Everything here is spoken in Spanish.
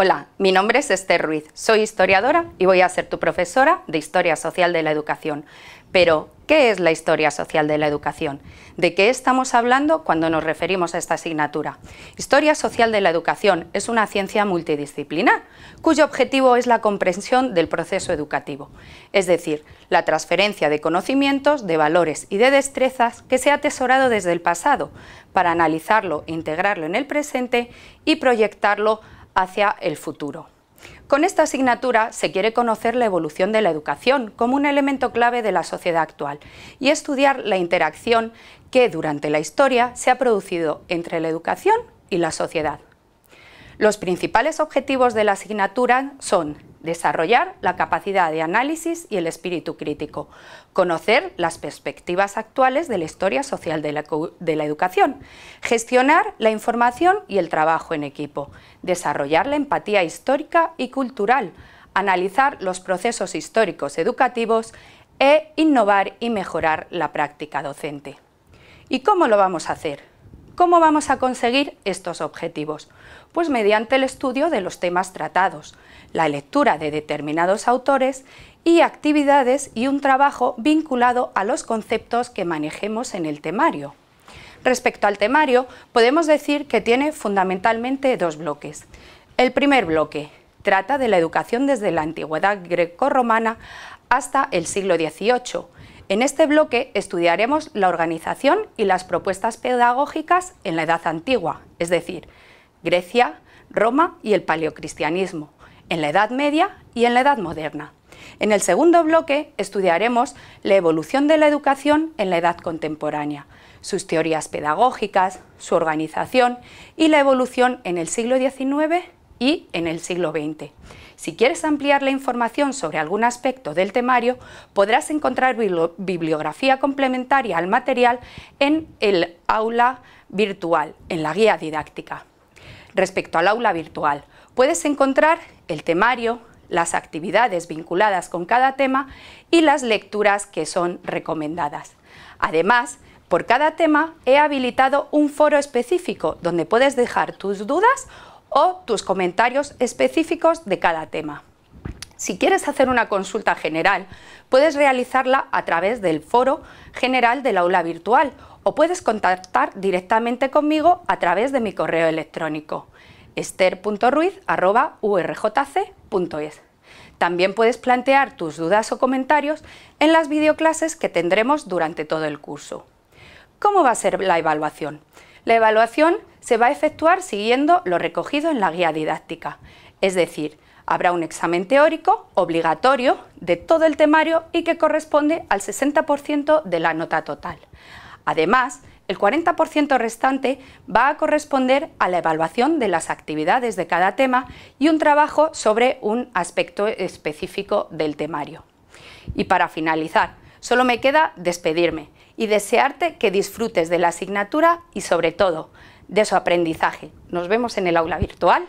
Hola, mi nombre es Esther Ruiz, soy historiadora y voy a ser tu profesora de Historia Social de la Educación. Pero, ¿qué es la historia social de la educación? ¿De qué estamos hablando cuando nos referimos a esta asignatura? Historia social de la educación es una ciencia multidisciplinar, cuyo objetivo es la comprensión del proceso educativo, es decir, la transferencia de conocimientos, de valores y de destrezas que se ha atesorado desde el pasado, para analizarlo, integrarlo en el presente y proyectarlo hacia el futuro. Con esta asignatura se quiere conocer la evolución de la educación como un elemento clave de la sociedad actual y estudiar la interacción que durante la historia se ha producido entre la educación y la sociedad. Los principales objetivos de la asignatura son desarrollar la capacidad de análisis y el espíritu crítico, conocer las perspectivas actuales de la historia social de la, educación, gestionar la información y el trabajo en equipo, desarrollar la empatía histórica y cultural, analizar los procesos históricos educativos e innovar y mejorar la práctica docente. ¿Y cómo lo vamos a hacer? ¿Cómo vamos a conseguir estos objetivos? Pues mediante el estudio de los temas tratados, la lectura de determinados autores y actividades y un trabajo vinculado a los conceptos que manejemos en el temario. Respecto al temario, podemos decir que tiene fundamentalmente dos bloques. El primer bloque trata de la educación desde la antigüedad grecorromana hasta el siglo XVIII, en este bloque estudiaremos la organización y las propuestas pedagógicas en la Edad Antigua, es decir, Grecia, Roma y el paleocristianismo, en la Edad Media y en la Edad Moderna. En el segundo bloque estudiaremos la evolución de la educación en la edad contemporánea, sus teorías pedagógicas, su organización y la evolución en el siglo XIX y en el siglo XX. Si quieres ampliar la información sobre algún aspecto del temario, podrás encontrar bibliografía complementaria al material en el aula virtual, en la guía didáctica. Respecto al aula virtual, puedes encontrar el temario, las actividades vinculadas con cada tema y las lecturas que son recomendadas. Además, por cada tema he habilitado un foro específico donde puedes dejar tus dudas o tus comentarios específicos de cada tema. Si quieres hacer una consulta general, puedes realizarla a través del foro general del aula virtual o puedes contactar directamente conmigo a través de mi correo electrónico ester.ruiz.urjc.es. También puedes plantear tus dudas o comentarios en las videoclases que tendremos durante todo el curso. ¿Cómo va a ser la evaluación? La evaluación se va a efectuar siguiendo lo recogido en la guía didáctica, es decir, habrá un examen teórico obligatorio de todo el temario y que corresponde al 60% de la nota total. Además, el 40% restante va a corresponder a la evaluación de las actividades de cada tema y un trabajo sobre un aspecto específico del temario. Y para finalizar, solo me queda despedirme y desearte que disfrutes de la asignatura y sobre todo, de su aprendizaje. Nos vemos en el aula virtual.